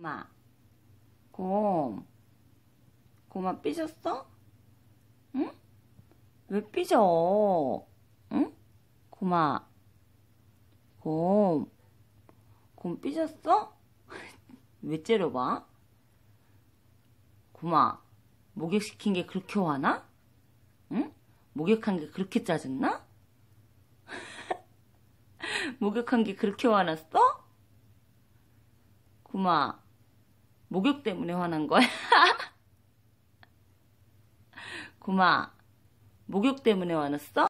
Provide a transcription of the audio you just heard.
고 마. 곰. 곰아 삐졌어? 응? 왜 삐져? 응? 고마 곰. 곰 삐졌어? 왜 째려봐? 고마 목욕시킨 게 그렇게 화나? 응? 목욕한 게 그렇게 짜증나? 목욕한 게 그렇게 화났어? 고마 목욕 때문에 화난 거야? 고마, 목욕 때문에 화났어?